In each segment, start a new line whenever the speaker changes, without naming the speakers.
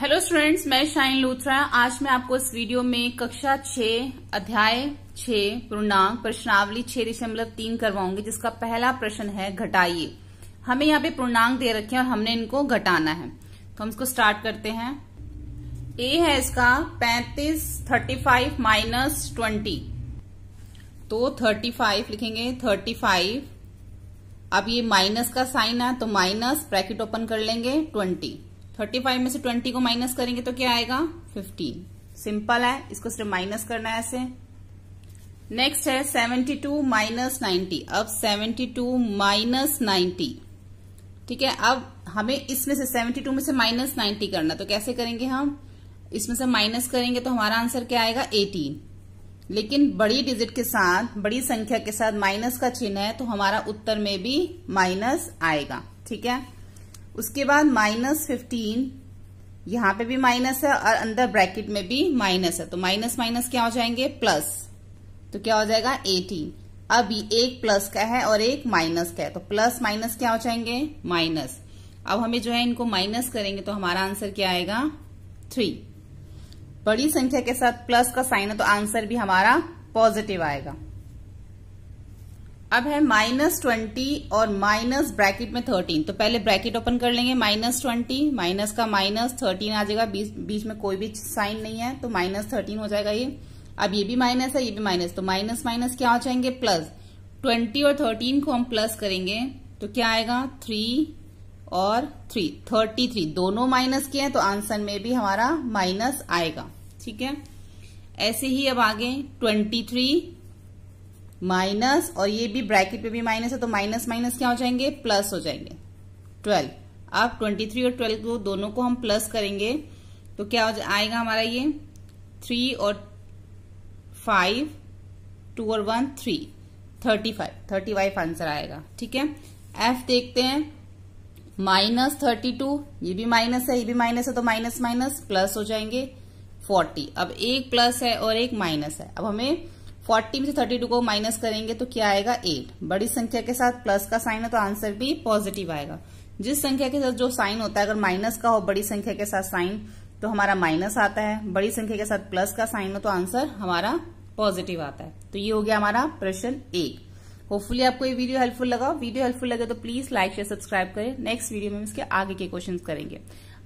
hello students मैं शाइन लूथरा आज मैं आपको इस वीडियो में कक्षा छह अध्याय छह पूर्णांक प्रश्नावली छह दशमलव तीन करवाऊंगी जिसका पहला प्रश्न है घटाइए हमें यहाँ पे पूर्णांक दे रखे हैं और हमने इनको घटाना है तो हम इसको स्टार्ट करते हैं ए है इसका पैंतीस थर्टी फाइव माइनस ट्वेंटी तो थर्टी फाइव लिखेंगे थर्टी फाइव अब ये माइनस का साइन है तो माइनस ब्रैकेट ओपन कर लेंगे ट्वेंटी थर्टी फाइव में से ट्वेंटी को माइनस करेंगे तो क्या आएगा फिफ्टीन सिंपल है इसको सिर्फ माइनस करना है ऐसे नेक्स्ट है सेवेंटी टू माइनस नाइन्टी अब सेवेंटी टू माइनस नाइन्टी ठीक है अब हमें इसमें से सेवेंटी टू में से माइनस नाइन्टी करना तो कैसे करेंगे हम इसमें से माइनस करेंगे तो हमारा आंसर क्या आएगा एटीन लेकिन बड़ी डिजिट के साथ बड़ी संख्या के साथ माइनस का चिन्ह है तो हमारा उत्तर में भी माइनस आएगा ठीक है उसके बाद माइनस फिफ्टीन यहां पे भी माइनस है और अंदर ब्रैकेट में भी माइनस है तो माइनस माइनस क्या हो जाएंगे प्लस तो क्या हो जाएगा एटीन अब ये एक प्लस का है और एक माइनस का है तो प्लस माइनस क्या हो जाएंगे माइनस अब हमें जो है इनको माइनस करेंगे तो हमारा आंसर क्या आएगा थ्री बड़ी संख्या के साथ प्लस का साइन है तो आंसर भी हमारा पॉजिटिव आएगा अब है माइनस ट्वेंटी और माइनस ब्रैकेट में थर्टीन तो पहले ब्रैकेट ओपन कर लेंगे माइनस ट्वेंटी माइनस का माइनस थर्टीन आ जाएगा बीच बीच में कोई भी साइन नहीं है तो माइनस थर्टीन हो जाएगा ये अब ये भी माइनस है ये भी माइनस तो माइनस माइनस क्या हो जाएंगे प्लस ट्वेंटी और थर्टीन को हम प्लस करेंगे तो क्या आएगा थ्री और थ्री थर्टी थ्री दोनों माइनस के हैं तो आंसर में भी हमारा माइनस आएगा ठीक है ऐसे ही अब आगे ट्वेंटी थ्री माइनस और ये भी ब्रैकेट पे भी माइनस है तो माइनस माइनस क्या हो जाएंगे प्लस हो जाएंगे ट्वेल्व अब ट्वेंटी थ्री और ट्वेल्व को दोनों को हम प्लस करेंगे तो क्या हो आएगा हमारा ये थ्री और फाइव टू और one three thirty five thirty five answer आएगा ठीक है एफ देखते हैं माइनस थर्टी टू ये भी माइनस है ये भी माइनस है तो माइनस माइनस प्लस हो जाएंगे फोर्टी अब एक प्लस है और एक माइनस है अब हमें 40 में से 32 को माइनस करेंगे तो क्या आएगा 8 बड़ी संख्या के साथ प्लस का साइन है तो आंसर भी पॉजिटिव आएगा जिस संख्या के साथ जो साइन होता है अगर माइनस का हो बड़ी संख्या के साथ साइन तो हमारा माइनस आता है बड़ी संख्या के साथ प्लस का साइन हो तो आंसर हमारा पॉजिटिव आता है तो ये हो गया हमारा प्रश्न एक होपफुली आपको ये वीडियो हेल्पफुल लगा वीडियो हेल्पफुल लगे तो प्लीज लाइक शेयर सब्सक्राइब करें नेक्स्ट वीडियो में इसके आगे के क्वेश्चन करेंगे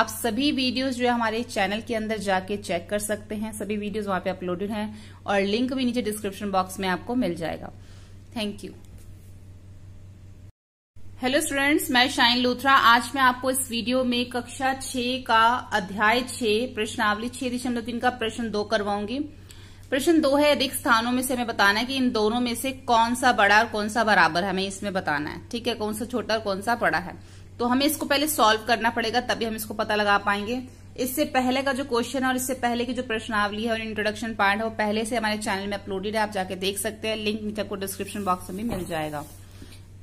आप सभी वीडियोस जो है हमारे चैनल के अंदर जाके चेक कर सकते हैं सभी वीडियोस वहां पे अपलोडेड हैं और लिंक भी नीचे डिस्क्रिप्शन बॉक्स में आपको मिल जाएगा थैंक यू हेलो स्टूडेंट्स मैं शाइन लूथरा आज मैं आपको इस वीडियो में कक्षा छह का अध्याय छह प्रश्नावली छह दशमलव तीन का प्रश्न दो करवाऊंगी प्रश्न दो है रिक्त स्थानों में से हमें बताना है कि इन दोनों में से कौन सा बड़ा और कौन सा बराबर है हमें इसमें बताना है ठीक है कौन सा छोटा और कौन सा बड़ा है तो हमें इसको पहले सॉल्व करना पड़ेगा तभी हम इसको पता लगा पाएंगे इससे पहले का जो क्वेश्चन है और इससे पहले की जो प्रश्नावली है और इंट्रोडक्शन पार्ट है वो पहले से हमारे चैनल में अपलोडेड है आप जाके देख सकते हैं लिंक नीचे आपको डिस्क्रिप्शन बॉक्स में मिल जाएगा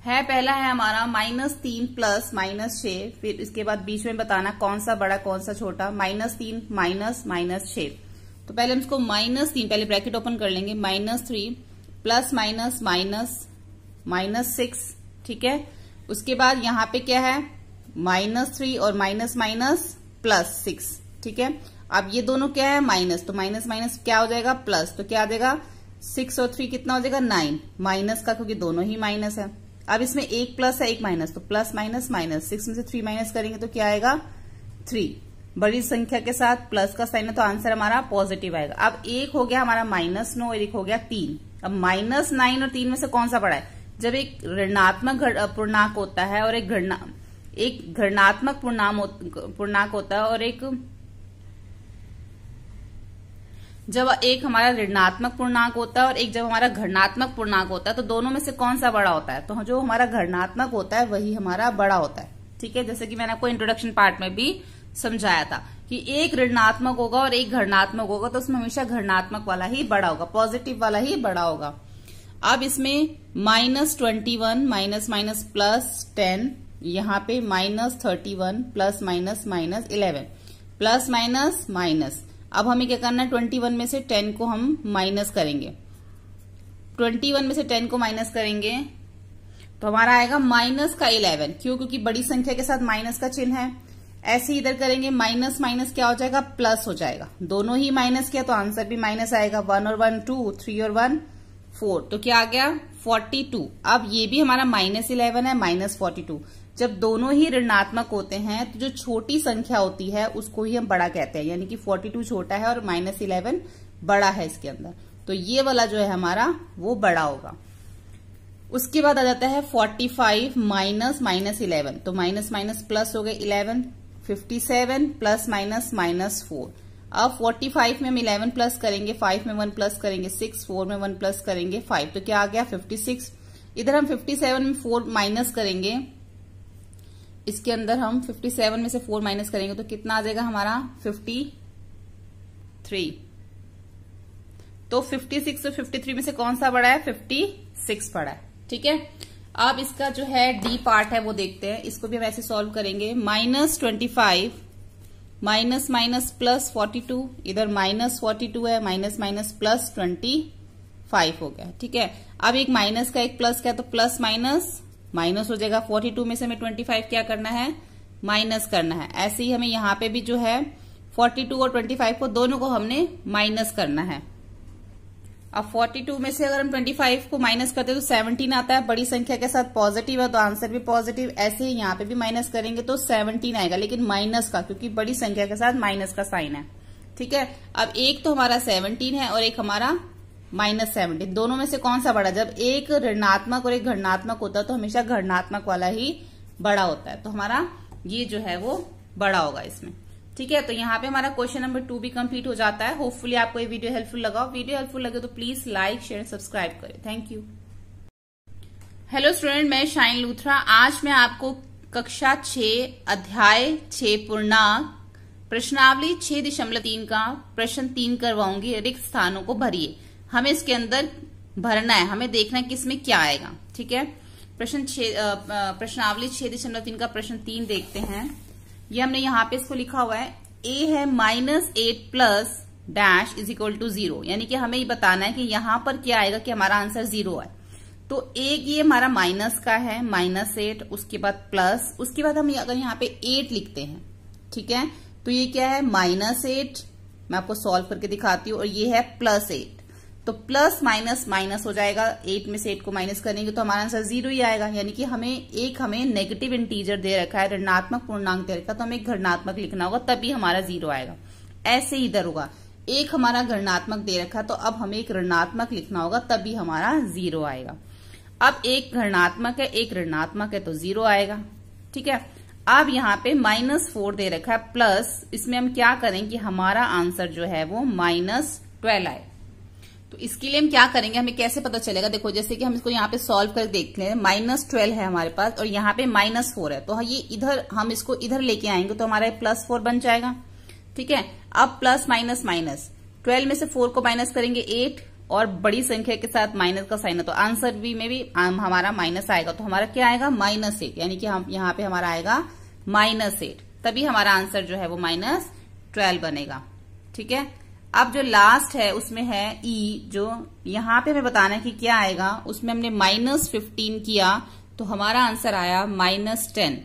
है पहला है हमारा माइनस तीन प्लस माइनस छ फिर इसके बाद बीच में बताना कौन सा बड़ा कौन सा छोटा माइनस तीन माइनस माइनस छ तो पहले हम इसको माइनस तीन पहले ब्रैकेट ओपन कर लेंगे minus three plus minus minus minus six ठीक है उसके बाद यहां पे क्या है माइनस थ्री और माइनस माइनस प्लस सिक्स ठीक है अब ये दोनों क्या है माइनस तो माइनस माइनस क्या हो जाएगा प्लस तो क्या आ जाएगा सिक्स और थ्री कितना हो जाएगा नाइन माइनस का क्योंकि दोनों ही माइनस है अब इसमें एक प्लस है एक माइनस तो प्लस माइनस माइनस सिक्स में से थ्री माइनस करेंगे तो क्या आएगा थ्री बड़ी संख्या के साथ प्लस का साइन है तो आंसर हमारा पॉजिटिव आएगा अब एक हो गया हमारा माइनस नौ और एक हो गया तीन अब माइनस नाइन और तीन में से कौन सा बड़ा है जब एक ऋणात्मक पूर्णांक होता है और एक घृणा एक घृणात्मक पूर्णांक होता है और एक जब एक हमारा ऋणात्मक पूर्णांक होता है और एक जब हमारा घृणात्मक पूर्णांक होता है तो दोनों में से कौन सा बड़ा होता है तो जो हमारा घृणात्मक होता है वही हमारा बड़ा होता है ठीक है जैसे कि मैंने आपको इंट्रोडक्शन पार्ट में भी समझाया था कि एक ऋणात्मक होगा और एक घरणात्मक होगा तो उसमें हमेशा घरणात्मक वाला ही बड़ा होगा पॉजिटिव वाला ही बड़ा होगा अब इसमें minus twenty one minus minus plus ten यहाँ पे minus thirty one plus minus minus eleven plus minus minus अब हमें क्या करना है ट्वेंटी वन में से टेन को हम माइनस करेंगे ट्वेंटी वन में से टेन को माइनस करेंगे तो हमारा आएगा माइनस का इलेवन क्यों क्योंकि बड़ी संख्या के साथ माइनस का चिन्ह है ऐसे इधर करेंगे माइनस माइनस क्या हो जाएगा प्लस हो जाएगा दोनों ही माइनस किया तो आंसर भी माइनस आएगा वन और वन टू थ्री और वन फोर तो क्या आ गया फोर्टी टू अब ये भी हमारा माइनस इलेवन है माइनस फोर्टी टू जब दोनों ही ऋणात्मक होते हैं तो जो छोटी संख्या होती है उसको ही हम बड़ा कहते हैं यानी कि फोर्टी टू छोटा है और माइनस इलेवन बड़ा है इसके अंदर तो ये वाला जो है हमारा वो बड़ा होगा उसके बाद आ जाता है forty five minus minus eleven तो माइनस माइनस प्लस हो गए eleven fifty seven plus minus minus four अब फोर्टी फाइव में हम इलेवन प्लस करेंगे फाइव में वन प्लस करेंगे सिक्स फोर में वन प्लस करेंगे फाइव तो क्या आ गया फिफ्टी सिक्स इधर हम फिफ्टी सेवन में फोर माइनस करेंगे इसके अंदर हम फिफ्टी सेवन में से फोर माइनस करेंगे तो कितना आ जाएगा हमारा फिफ्टी थ्री तो फिफ्टी सिक्स और फिफ्टी थ्री में से कौन सा बड़ा है फिफ्टी सिक्स बड़ा है ठीक है अब इसका जो है डी पार्ट है वो देखते हैं इसको भी हम ऐसे सॉल्व करेंगे minus twenty five minus minus plus forty two इधर माइनस फोर्टी टू है minus minus plus twenty five हो गया ठीक है अब एक माइनस का एक प्लस का तो प्लस माइनस माइनस हो जाएगा फोर्टी टू में से हमें ट्वेंटी फाइव क्या करना है माइनस करना है ऐसे ही हमें यहाँ पे भी जो है फोर्टी टू और ट्वेंटी फाइव को दोनों को हमने माइनस करना है अब 42 में से अगर हम 25 को माइनस करते हैं तो 17 आता है बड़ी संख्या के साथ पॉजिटिव है तो आंसर भी पॉजिटिव ऐसे ही यहाँ पे भी माइनस करेंगे तो 17 आएगा लेकिन माइनस का क्योंकि बड़ी संख्या के साथ माइनस का साइन है ठीक है अब एक तो हमारा 17 है और एक हमारा माइनस सेवनटीन दोनों में से कौन सा बड़ा जब एक ऋणात्मक और एक घटनात्मक होता है तो हमेशा घटनात्मक वाला ही बड़ा होता है तो हमारा ये जो है वो बड़ा होगा इसमें ठीक है तो यहाँ पे हमारा क्वेश्चन नंबर टू भी कंप्लीट हो जाता है होपफुली आपको ये वीडियो हेल्पफुल लगा वीडियो हेल्पफुल लगे तो प्लीज लाइक शेयर सब्सक्राइब करें थैंक यू हेलो स्टूडेंट मैं शाइन लूथरा आज मैं आपको कक्षा छ अध्याय छ पूर्णांक प्रश्नावली छह दशमलव तीन का प्रश्न तीन करवाऊंगी रिक्त स्थानों को भरिए हमें इसके अंदर भरना है हमें देखना है कि इसमें क्या आएगा ठीक है प्रश्न छ प्रश्नावली छह दशमलव तीन का प्रश्न तीन देखते हैं ये हमने यहां पे इसको लिखा हुआ है ए है minus eight plus dash is equal to zero यानी कि हमें ये बताना है कि यहां पर क्या आएगा कि हमारा आंसर जीरो है तो एक ये हमारा माइनस का है माइनस एट उसके बाद प्लस उसके बाद हम अगर यहां पे एट लिखते हैं ठीक है तो ये क्या है माइनस एट मैं आपको सॉल्व करके दिखाती हूं और ये है प्लस एट तो प्लस माइनस माइनस हो जाएगा एट में से एट को माइनस करेंगे तो हमारा आंसर जीरो ही आएगा यानी कि हमें एक हमें नेगेटिव इंटीजर दे रखा है ऋणात्मक पूर्णांक दे रखा है तो हमें घृणात्मक लिखना होगा तभी हमारा जीरो आएगा ऐसे ही इधर होगा एक हमारा घृणात्मक दे रखा तो अब हमें एक ऋणात्मक लिखना होगा तभी हमारा जीरो आएगा अब एक घृणात्मक है एक ऋणात्मक है तो जीरो आएगा ठीक है अब यहाँ पे माइनस फोर दे रखा है प्लस इसमें हम क्या करें कि हमारा आंसर जो है वो माइनस ट्वेल्व आए तो इसके लिए हम क्या करेंगे हमें कैसे पता चलेगा देखो जैसे कि हम इसको यहाँ पे सॉल्व कर देख लें माइनस ट्वेल्व है हमारे पास और यहाँ पे माइनस फोर है तो हाँ, ये इधर हम इसको इधर लेके आएंगे तो हमारा प्लस फोर बन जाएगा ठीक है अब प्लस माइनस माइनस ट्वेल्व में से फोर को माइनस करेंगे एट और बड़ी संख्या के साथ माइनस का साइन है तो आंसर भी में भी हमारा माइनस आएगा तो हमारा क्या आएगा माइनस एट यानी कि हम यहाँ पे हमारा आएगा माइनस एट तभी हमारा आंसर जो है वो माइनस ट्वेल्व बनेगा ठीक है अब जो लास्ट है उसमें है ई e, जो यहां पे हमें बताना है कि क्या आएगा उसमें हमने माइनस फिफ्टीन किया तो हमारा आंसर आया माइनस टेन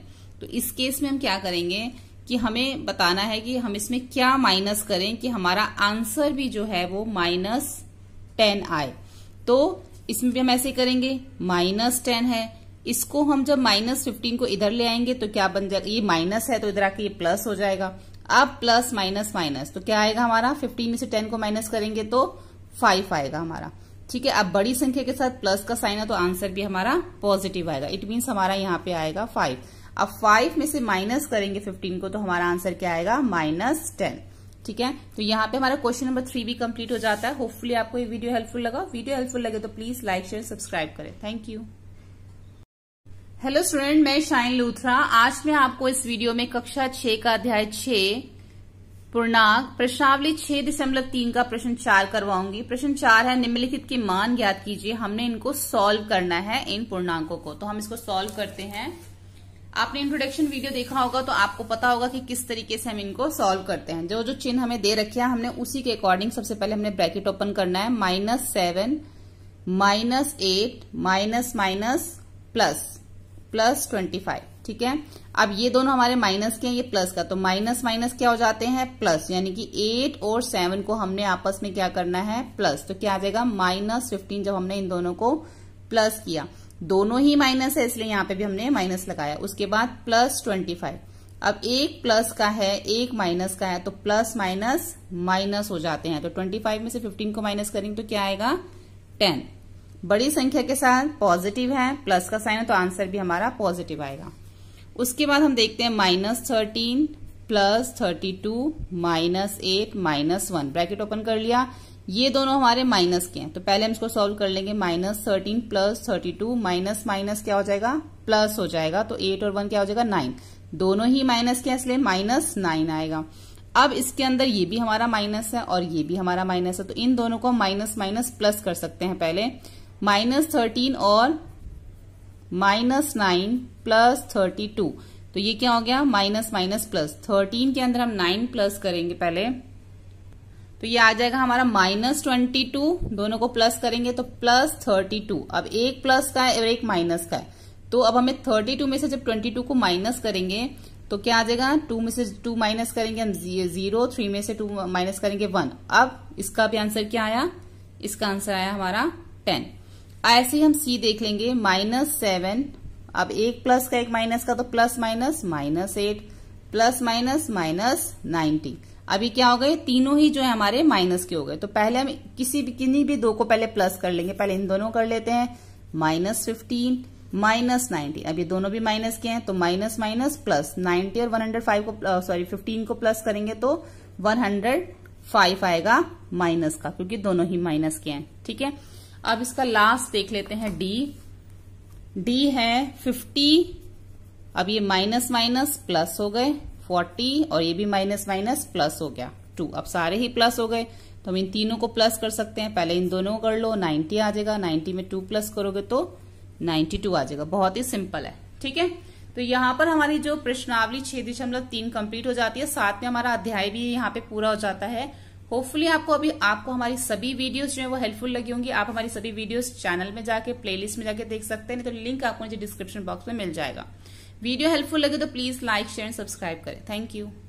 तो इस केस में हम क्या करेंगे कि हमें बताना है कि हम इसमें क्या माइनस करें कि हमारा आंसर भी जो है वो माइनस टेन आए तो इसमें भी हम ऐसे करेंगे माइनस टेन है इसको हम जब माइनस फिफ्टीन को इधर ले आएंगे तो क्या बन जाएगा ये माइनस है तो इधर आके ये प्लस हो जाएगा अब प्लस माइनस माइनस तो क्या आएगा हमारा फिफ्टीन में से टेन को माइनस करेंगे तो फाइव आएगा हमारा ठीक है अब बड़ी संख्या के साथ प्लस का साइन है तो आंसर भी हमारा पॉजिटिव आएगा इट मीन्स हमारा यहाँ पे आएगा फाइव अब फाइव में से माइनस करेंगे फिफ्टीन को तो हमारा आंसर क्या आएगा माइनस टेन ठीक है तो यहाँ पे हमारा क्वेश्चन नंबर थ्री भी कंप्लीट हो जाता है होपफुली आपको ये वीडियो हेल्पफुल लगा वीडियो हेल्पफुल लगे तो प्लीज लाइक शेयर सब्सक्राइब करें थैंक यू हेलो स्टूडेंट मैं शाइन लूथरा आज मैं आपको इस वीडियो में कक्षा छह का अध्याय छह पूर्णांक प्रश्नावली छह दशमलव तीन का प्रश्न चार करवाऊंगी प्रश्न चार है निम्नलिखित के मान ज्ञात कीजिए हमने इनको सॉल्व करना है इन पूर्णांकों को तो हम इसको सॉल्व करते हैं आपने इंट्रोडक्शन वीडियो देखा होगा तो आपको पता होगा कि किस तरीके से हम इनको सॉल्व करते हैं जो जो चिन्ह हमें दे रखे हैं हमने उसी के अकॉर्डिंग सबसे पहले हमने ब्रैकेट ओपन करना है minus seven minus eight minus minus plus plus twenty five ठीक है अब ये दोनों हमारे माइनस के हैं ये प्लस का तो माइनस माइनस क्या हो जाते हैं प्लस यानी कि एट और सेवन को हमने आपस में क्या करना है प्लस तो क्या आ जाएगा माइनस फिफ्टीन जब हमने इन दोनों को प्लस किया दोनों ही माइनस है इसलिए यहां पे भी हमने माइनस लगाया उसके बाद प्लस ट्वेंटी फाइव अब एक प्लस का है एक माइनस का है तो प्लस माइनस माइनस हो जाते हैं तो ट्वेंटी फाइव में से फिफ्टीन को माइनस करेंगे तो क्या आएगा टेन बड़ी संख्या के साथ पॉजिटिव है प्लस का साइन है तो आंसर भी हमारा पॉजिटिव आएगा उसके बाद हम देखते हैं minus thirteen plus thirty two minus eight minus one bracket open कर लिया ये दोनों हमारे माइनस के हैं तो पहले हम इसको सॉल्व कर लेंगे minus thirteen plus thirty two minus minus क्या हो जाएगा प्लस हो जाएगा तो एट और वन क्या हो जाएगा नाइन दोनों ही माइनस के इसलिए माइनस नाइन आएगा अब इसके अंदर ये भी हमारा माइनस है और ये भी हमारा माइनस है तो इन दोनों को माइनस माइनस प्लस कर सकते हैं पहले माइनस थर्टीन और minus nine plus thirty two तो ये क्या हो गया माइनस माइनस प्लस थर्टीन के अंदर हम नाइन प्लस करेंगे पहले तो ये आ जाएगा हमारा माइनस ट्वेंटी टू दोनों को प्लस करेंगे तो प्लस थर्टी टू अब एक प्लस का है और एक माइनस का है तो अब हमें थर्टी टू में से जब ट्वेंटी टू को माइनस करेंगे तो क्या आ जाएगा टू में से टू माइनस करेंगे हम जीरो थ्री में से टू माइनस करेंगे वन अब इसका भी आंसर क्या आया इसका आंसर आया हमारा टेन ऐसे ही हम सी देख लेंगे माइनस सेवन अब एक प्लस का एक माइनस का तो plus minus minus eight plus minus minus ninety अभी क्या हो गए तीनों ही जो है हमारे माइनस के हो गए तो पहले हम किसी भी किन्हीं भी दो को पहले प्लस कर लेंगे पहले इन दोनों कर लेते हैं माइनस फिफ्टीन माइनस नाइनटी अब ये दोनों भी माइनस के हैं तो माइनस माइनस प्लस नाइनटी और वन हंड्रेड फाइव को सॉरी फिफ्टीन को प्लस करेंगे तो वन हंड्रेड फाइव आएगा माइनस का क्योंकि दोनों ही माइनस के हैं ठीक है अब इसका लास्ट देख लेते हैं डी डी है फिफ्टी अब ये माइनस माइनस प्लस हो गए फोर्टी और ये भी माइनस माइनस प्लस हो गया टू अब सारे ही प्लस हो गए तो हम इन तीनों को प्लस कर सकते हैं पहले इन दोनों कर लो 90 आ जाएगा 90 में 2 प्लस करोगे तो 92 आ जाएगा बहुत ही सिंपल है ठीक है तो यहां पर हमारी जो प्रश्नावली छह दशमलव तीन कम्प्लीट हो जाती है साथ में हमारा अध्याय भी यहाँ पे पूरा हो जाता है होपफुली आपको अभी आपको हमारी सभी वीडियोस जो है वो हेल्पफुल लगी होंगी आप हमारी सभी वीडियोस चैनल में जाके प्लेलिस्ट में जाके देख सकते हैं नहीं तो लिंक आपको मुझे डिस्क्रिप्शन बॉक्स में मिल जाएगा वीडियो हेल्पफुल लगे तो please like share and subscribe करें थैंक यू